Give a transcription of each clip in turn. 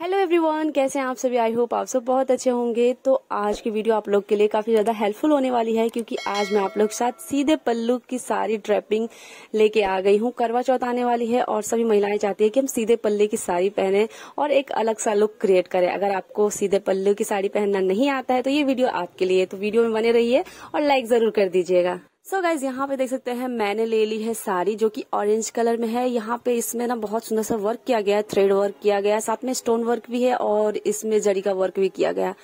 hello everyone कैसे हैं आप सभी आई होप आप सब बहुत अच्छे होंगे तो आज की वीडियो आप लोग के लिए काफ़ी ज़्यादा हेल्पफुल होने वाली है क्योंकि आज मैं आप लोग के साथ सीधे पल्लू की सारी ड्रेपिंग लेके आ गई हूँ करवा चौथ आने वाली है और सभी महिलाएं चाहती है कि हम सीधे पल्ले की साड़ी पहने और एक अलग सा लुक क्रिएट करें अगर आपको सीधे पल्लू की साड़ी पहनना नहीं आता है तो ये वीडियो आपके लिए तो वीडियो में बने रहिए और लाइक ज़रूर कर दीजिएगा सो so गाइज यहाँ पे देख सकते हैं मैंने ले ली है साड़ी जो कि ऑरेंज कलर में है यहाँ पे इसमें ना बहुत सुंदर सा वर्क किया गया है थ्रेड वर्क किया गया है साथ में स्टोन वर्क भी है और इसमें जड़ी का वर्क भी किया गया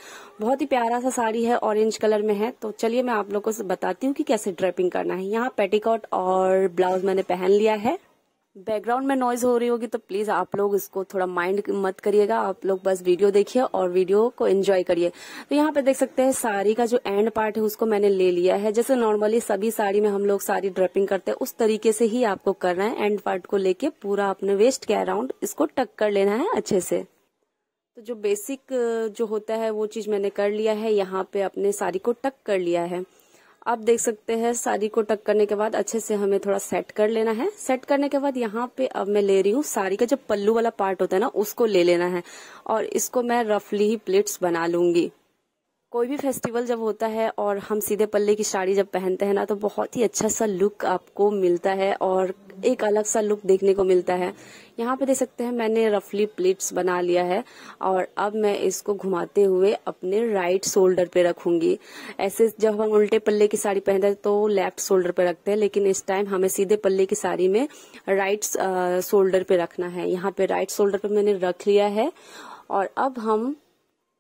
बहुत ही प्यारा सा साड़ी है ऑरेंज कलर में है तो चलिए मैं आप लोगों को बताती हूँ कि कैसे ड्रेपिंग करना है यहाँ पेटीकोट और ब्लाउज मैंने पहन लिया है बैकग्राउंड में नॉइज हो रही होगी तो प्लीज आप लोग इसको थोड़ा माइंड मत करिएगा आप लोग बस वीडियो देखिए और वीडियो को एंजॉय करिए तो यहाँ पे देख सकते हैं साड़ी का जो एंड पार्ट है उसको मैंने ले लिया है जैसे नॉर्मली सभी साड़ी में हम लोग साड़ी ड्रेपिंग करते हैं उस तरीके से ही आपको करना है एंड पार्ट को लेके पूरा अपने वेस्ट के अराउंड इसको टक कर लेना है अच्छे से तो जो बेसिक जो होता है वो चीज मैंने कर लिया है यहाँ पे अपने साड़ी को टक कर लिया है आप देख सकते हैं साड़ी को टक करने के बाद अच्छे से हमें थोड़ा सेट कर लेना है सेट करने के बाद यहाँ पे अब मैं ले रही हूँ साड़ी का जो पल्लू वाला पार्ट होता है ना उसको ले लेना है और इसको मैं रफली ही प्लेट्स बना लूंगी कोई भी फेस्टिवल जब होता है और हम सीधे पल्ले की साड़ी जब पहनते हैं ना तो बहुत ही अच्छा सा लुक आपको मिलता है और एक अलग सा लुक देखने को मिलता है यहाँ पे देख सकते हैं मैंने रफली प्लेट्स बना लिया है और अब मैं इसको घुमाते हुए अपने राइट शोल्डर पे रखूंगी ऐसे जब हम उल्टे पल्ले की साड़ी पहनते हैं तो लेफ्ट शोल्डर पे रखते हैं लेकिन इस टाइम हमें सीधे पल्ले की साड़ी में राइट शोल्डर पे रखना है यहाँ पे राइट शोल्डर पे मैंने रख लिया है और अब हम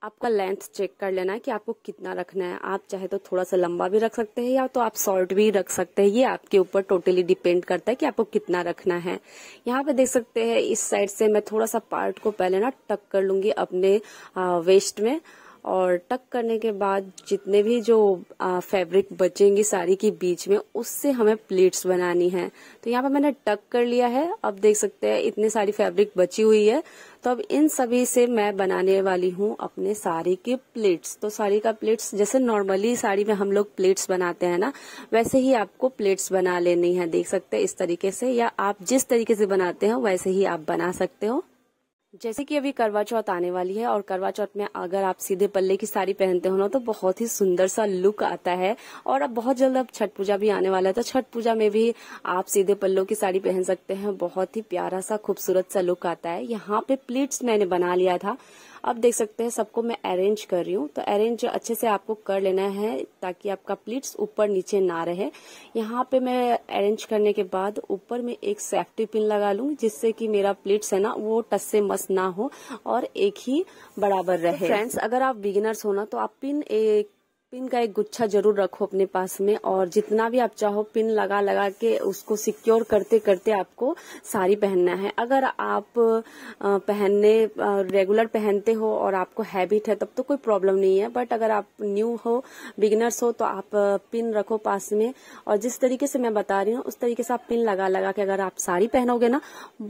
आपका लेंथ चेक कर लेना है कि आपको कितना रखना है आप चाहे तो थोड़ा सा लंबा भी रख सकते हैं या तो आप शॉर्ट भी रख सकते हैं ये आपके ऊपर टोटली डिपेंड करता है कि आपको कितना रखना है यहाँ पे देख सकते हैं इस साइड से मैं थोड़ा सा पार्ट को पहले ना टक कर लूंगी अपने वेस्ट में और टक करने के बाद जितने भी जो फैब्रिक बचेंगी साड़ी की बीच में उससे हमें प्लेट्स बनानी है तो यहाँ पर मैंने टक कर लिया है अब देख सकते हैं इतनी सारी फैब्रिक बची हुई है तो अब इन सभी से मैं बनाने वाली हूँ अपने साड़ी के प्लेट्स तो साड़ी का प्लेट्स जैसे नॉर्मली साड़ी में हम लोग प्लेट्स बनाते हैं ना वैसे ही आपको प्लेट्स बना लेनी है देख सकते हैं इस तरीके से या आप जिस तरीके से बनाते हो वैसे ही आप बना सकते हो जैसे कि अभी करवा चौथ आने वाली है और करवा चौथ में अगर आप सीधे पल्ले की साड़ी पहनते हो ना तो बहुत ही सुंदर सा लुक आता है और अब बहुत जल्द अब छठ पूजा भी आने वाला है तो छठ पूजा में भी आप सीधे पल्लों की साड़ी पहन सकते हैं बहुत ही प्यारा सा खूबसूरत सा लुक आता है यहाँ पे प्लीट्स मैंने बना लिया था अब देख सकते हैं सबको मैं अरेंज कर रही हूँ तो अरेंज अच्छे से आपको कर लेना है ताकि आपका प्लीट्स ऊपर नीचे ना रहे यहाँ पे मैं अरेंज करने के बाद ऊपर में एक सेफ्टी पिन लगा लूँ जिससे कि मेरा प्लेट्स है ना वो टस से मस ना हो और एक ही बराबर रहे फ्रेंड्स तो अगर आप बिगिनर्स हो ना तो आप पिन एक पिन का एक गुच्छा जरूर रखो अपने पास में और जितना भी आप चाहो पिन लगा लगा के उसको सिक्योर करते करते आपको साड़ी पहनना है अगर आप पहनने रेगुलर पहनते हो और आपको हैबिट है तब तो कोई प्रॉब्लम नहीं है बट अगर आप न्यू हो बिगनर्स हो तो आप पिन रखो पास में और जिस तरीके से मैं बता रही हूँ उस तरीके से आप पिन लगा लगा के अगर आप साड़ी पहनोगे ना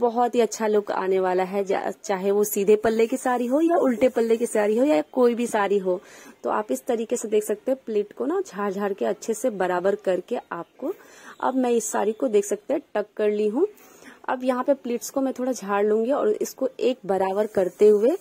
बहुत ही अच्छा लुक आने वाला है चाहे वो सीधे पल्ले की साड़ी हो या उल्टे पल्ले की साड़ी हो या कोई भी साड़ी हो तो आप इस तरीके से देख सकते हैं प्लेट को ना झाड़ झाड़ के अच्छे से बराबर करके आपको अब मैं इस साड़ी को देख सकते हैं टक कर ली हूँ अब यहाँ पे प्लीट्स को मैं थोड़ा झाड़ लूंगी और इसको एक बराबर करते हुए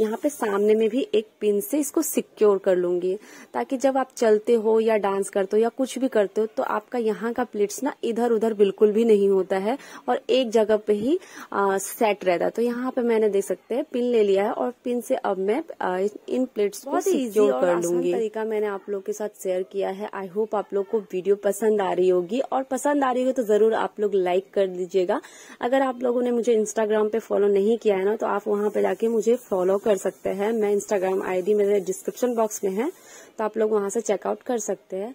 यहाँ पे सामने में भी एक पिन से इसको सिक्योर कर लूंगी ताकि जब आप चलते हो या डांस करते हो या कुछ भी करते हो तो आपका यहाँ का प्लीट्स ना इधर उधर बिल्कुल भी नहीं होता है और एक जगह पे ही आ, सेट रहता है तो यहाँ पे मैंने देख सकते है पिन ले लिया है और पिन से अब मैं आ, इन प्लेट्स को सिक्योर कर लूंगी तरीका मैंने आप लोग के साथ शेयर किया है आई होप आप लोग को वीडियो पसंद आ रही होगी और पसंद आ रही होगी तो जरूर आप लोग लाइक कर दीजिएगा अगर आप लोगों ने मुझे इंस्टाग्राम पे फॉलो नहीं किया है ना तो आप वहां पे जाके मुझे फॉलो कर सकते हैं मैं इंस्टाग्राम आईडी मेरे डिस्क्रिप्शन बॉक्स में है तो आप लोग वहां से चेकआउट कर सकते हैं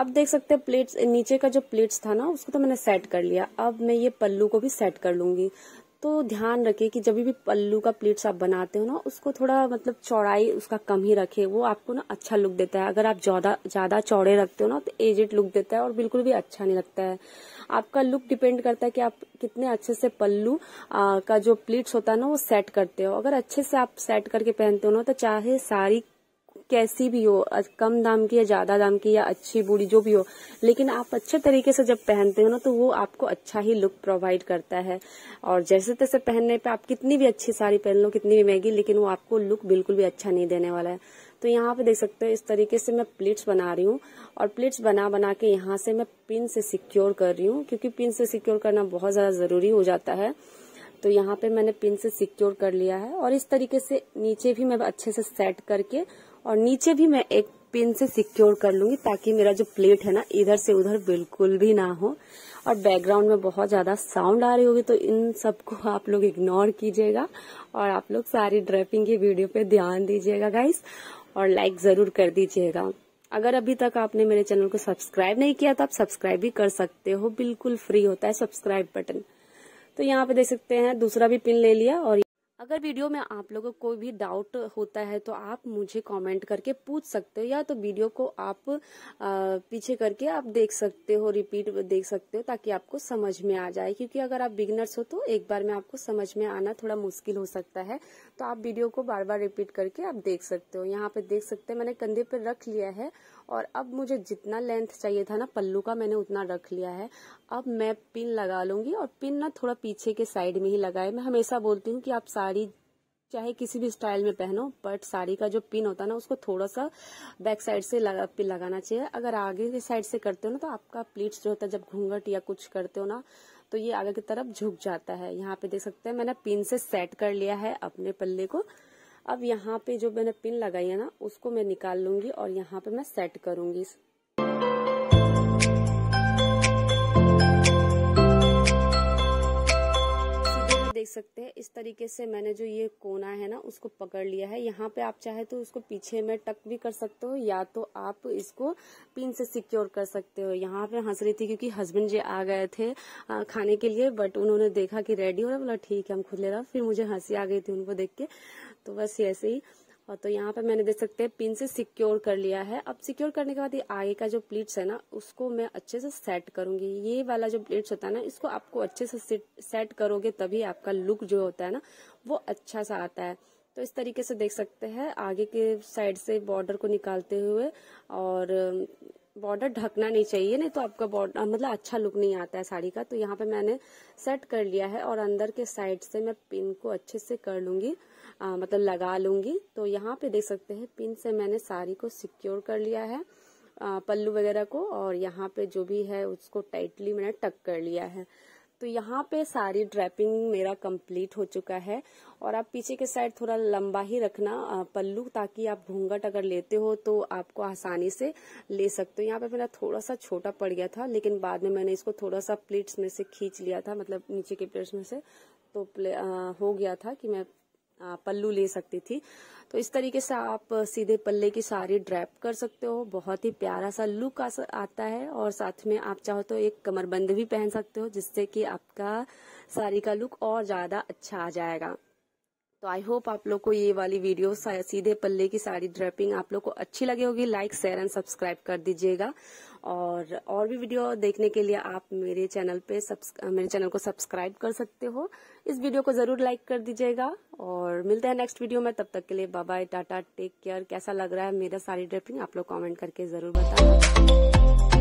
अब देख सकते हैं प्लेट्स नीचे का जो प्लेट्स था ना उसको तो मैंने सेट कर लिया अब मैं ये पल्लू को भी सेट कर लूंगी तो ध्यान रखें कि जब भी पल्लू का प्लेट्स आप बनाते हो ना उसको थोड़ा मतलब चौड़ाई उसका कम ही रखें वो आपको ना अच्छा लुक देता है अगर आप ज्यादा ज्यादा चौड़े रखते हो ना तो एजेड लुक देता है और बिल्कुल भी अच्छा नहीं लगता है आपका लुक डिपेंड करता है कि आप कितने अच्छे से पल्लू आ, का जो प्लीट्स होता है ना वो सेट करते हो अगर अच्छे से आप सेट करके पहनते हो ना तो चाहे साड़ी कैसी भी हो कम दाम की या ज्यादा दाम की या अच्छी बूढ़ी जो भी हो लेकिन आप अच्छे तरीके से जब पहनते हो ना तो वो आपको अच्छा ही लुक प्रोवाइड करता है और जैसे तैसे पहनने पे आप कितनी भी अच्छी साड़ी पहन लो कितनी भी महंगी लेकिन वो आपको लुक बिल्कुल भी अच्छा नहीं देने वाला है तो यहाँ पे देख सकते हो इस तरीके से मैं प्लेट्स बना रही हूँ और प्लेट्स बना बना के यहाँ से मैं पिन से सिक्योर कर रही हूँ क्योंकि पिन से सिक्योर करना बहुत ज़्यादा ज़रूरी हो जाता है तो यहाँ पे मैंने पिन से सिक्योर कर लिया है और इस तरीके से नीचे भी मैं अच्छे से सेट करके और नीचे भी मैं एक पिन से सिक्योर कर लूंगी ताकि मेरा जो प्लेट है ना इधर से उधर बिल्कुल भी ना हो और बैकग्राउंड में बहुत ज्यादा साउंड आ रही होगी तो इन सबको आप लोग इग्नोर कीजिएगा और आप लोग सारी ड्रेपिंग की वीडियो पे ध्यान दीजिएगा गाइस और लाइक जरूर कर दीजिएगा अगर अभी तक आपने मेरे चैनल को सब्सक्राइब नहीं किया तो आप सब्सक्राइब भी कर सकते हो बिल्कुल फ्री होता है सब्सक्राइब बटन तो यहाँ पे देख सकते हैं दूसरा भी पिन ले लिया और अगर वीडियो में आप लोगों को भी डाउट होता है तो आप मुझे कमेंट करके पूछ सकते हो या तो वीडियो को आप पीछे करके आप देख सकते हो रिपीट देख सकते हो ताकि आपको समझ में आ जाए क्योंकि अगर आप बिगनर्स हो तो एक बार में आपको समझ में आना थोड़ा मुश्किल हो सकता है तो आप वीडियो को बार बार रिपीट करके आप देख सकते हो यहाँ पे देख सकते हैं मैंने कंधे पर रख लिया है और अब मुझे जितना लेंथ चाहिए था ना पल्लू का मैंने उतना रख लिया है अब मैं पिन लगा लूंगी और पिन ना थोड़ा पीछे के साइड में ही लगाए मैं हमेशा बोलती हूँ कि आप साड़ी चाहे किसी भी स्टाइल में पहनो बट साड़ी का जो पिन होता है ना उसको थोड़ा सा बैक साइड से लगा पिन लगाना चाहिए अगर आगे की साइड से करते हो ना तो आपका प्लीट्स जो होता है जब घूंघट या कुछ करते हो ना तो ये आगे की तरफ झुक जाता है यहाँ पे देख सकते हैं मैंने पिन से सेट कर लिया है अपने पल्ले को अब यहाँ पे जो मैंने पिन लगाई है ना उसको मैं निकाल लूंगी और यहाँ पे मैं सेट करूंगी देख सकते हैं इस तरीके से मैंने जो ये कोना है ना उसको पकड़ लिया है यहाँ पे आप चाहे तो उसको पीछे में टक भी कर सकते हो या तो आप इसको पिन से सिक्योर कर सकते हो यहाँ पे हंस रही थी क्योंकि हस्बैंड जी आ गए थे खाने के लिए बट उन्होंने देखा कि रेडी हो रहा बोला ठीक है हम खुद ले रहा फिर मुझे हंसी आ गई थी उनको देख के तो बस ऐसे ही और हाँ, तो यहाँ पे मैंने देख सकते हैं पिन से सिक्योर कर लिया है अब सिक्योर करने के बाद ये आगे का जो प्लेट्स है ना उसको मैं अच्छे से सेट करूंगी ये वाला जो प्लेट्स होता है ना इसको आपको अच्छे से सेट करोगे तभी आपका लुक जो होता है ना वो अच्छा सा आता है तो इस तरीके से देख सकते हैं आगे के साइड से बॉर्डर को निकालते हुए और बॉर्डर ढकना नहीं चाहिए नहीं तो आपका बॉर्डर मतलब अच्छा लुक नहीं आता है साड़ी का तो यहाँ पे मैंने सेट कर लिया है और अंदर के साइड से मैं पिन को अच्छे से कर लूंगी आ, मतलब लगा लूंगी तो यहाँ पे देख सकते हैं पिन से मैंने साड़ी को सिक्योर कर लिया है आ, पल्लू वगैरह को और यहाँ पे जो भी है उसको टाइटली मैंने टक कर लिया है तो यहाँ पे सारी ड्रेपिंग मेरा कंप्लीट हो चुका है और आप पीछे के साइड थोड़ा लंबा ही रखना पल्लू ताकि आप घूंघट अगर लेते हो तो आपको आसानी से ले सकते हो यहाँ पे मेरा थोड़ा सा छोटा पड़ गया था लेकिन बाद में मैंने इसको थोड़ा सा प्लेट्स में से खींच लिया था मतलब नीचे के प्लेट्स में से तो प्ले, आ, हो गया था कि मैं पल्लू ले सकती थी तो इस तरीके से आप सीधे पल्ले की साड़ी ड्रैप कर सकते हो बहुत ही प्यारा सा लुक आता है और साथ में आप चाहो तो एक कमरबंद भी पहन सकते हो जिससे कि आपका साड़ी का लुक और ज़्यादा अच्छा आ जाएगा तो आई होप आप लोग को ये वाली वीडियो सीधे पल्ले की साड़ी ड्रेपिंग आप लोग को अच्छी लगी होगी लाइक शेयर एंड सब्सक्राइब कर दीजिएगा और और भी वीडियो देखने के लिए आप मेरे चैनल पे मेरे चैनल को सब्सक्राइब कर सकते हो इस वीडियो को जरूर लाइक कर दीजिएगा और मिलते हैं नेक्स्ट वीडियो में तब तक के लिए बाय टाटा टेक केयर कैसा लग रहा है मेरा सारी ड्रेपिंग आप लोग कमेंट करके जरूर बताना